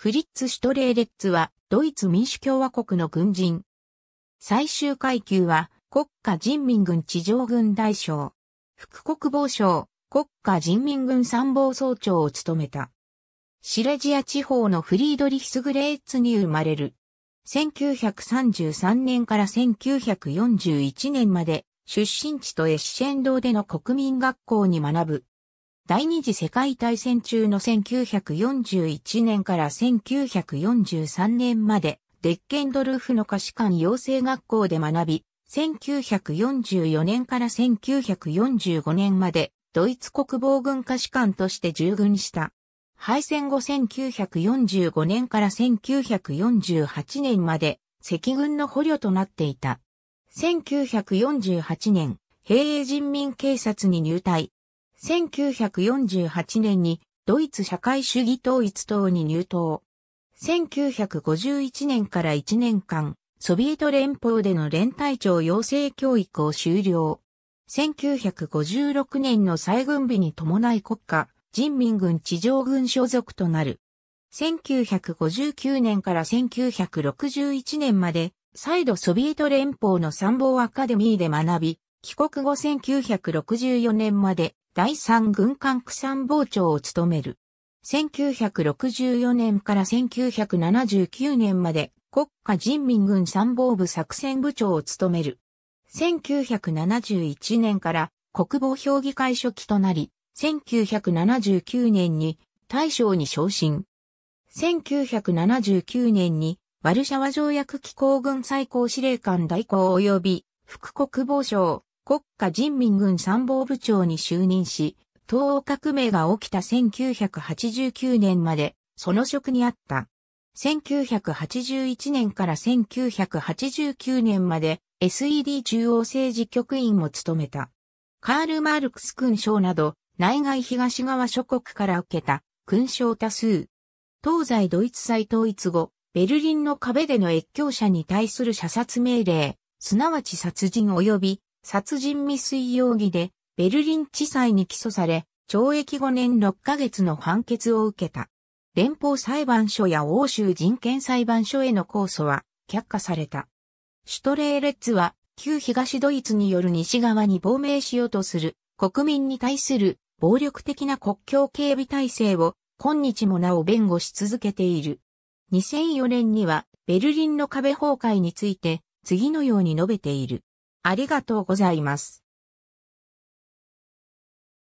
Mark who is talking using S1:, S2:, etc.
S1: フリッツ・シュトレーレッツは、ドイツ民主共和国の軍人。最終階級は、国家人民軍地上軍大将。副国防省、国家人民軍参謀総長を務めた。シレジア地方のフリードリヒスグレーツに生まれる。1933年から1941年まで、出身地とエッシェンドでの国民学校に学ぶ。第二次世界大戦中の1941年から1943年まで、デッケンドルフの菓子館養成学校で学び、1944年から1945年まで、ドイツ国防軍菓子館として従軍した。敗戦後1945年から1948年まで、赤軍の捕虜となっていた。1948年、平英人民警察に入隊。1948年にドイツ社会主義統一党に入党。1951年から1年間、ソビエト連邦での連隊長養成教育を終了。1956年の再軍備に伴い国家、人民軍地上軍所属となる。1959年から1961年まで、再度ソビエト連邦の参謀アカデミーで学び、帰国後1964年まで第3軍管区参謀長を務める。1964年から1979年まで国家人民軍参謀部作戦部長を務める。1971年から国防評議会書記となり、1979年に大将に昇進。1979年にワルシャワ条約機構軍最高司令官代行及び副国防省国家人民軍参謀部長に就任し、東欧革命が起きた1989年まで、その職にあった。1981年から1989年まで SED 中央政治局員も務めた。カール・マルクス勲章など内外東側諸国から受けた勲章多数。東西ドイツ再統一後、ベルリンの壁での越境者に対する射殺命令、すなわち殺人及び殺人未遂容疑でベルリン地裁に起訴され、懲役5年6ヶ月の判決を受けた。連邦裁判所や欧州人権裁判所への控訴は却下された。シュトレーレッツは旧東ドイツによる西側に亡命しようとする国民に対する暴力的な国境警備体制を今日もなお弁護し続けている。2004年にはベルリンの壁崩壊について次のように述べている。ありがとうございます。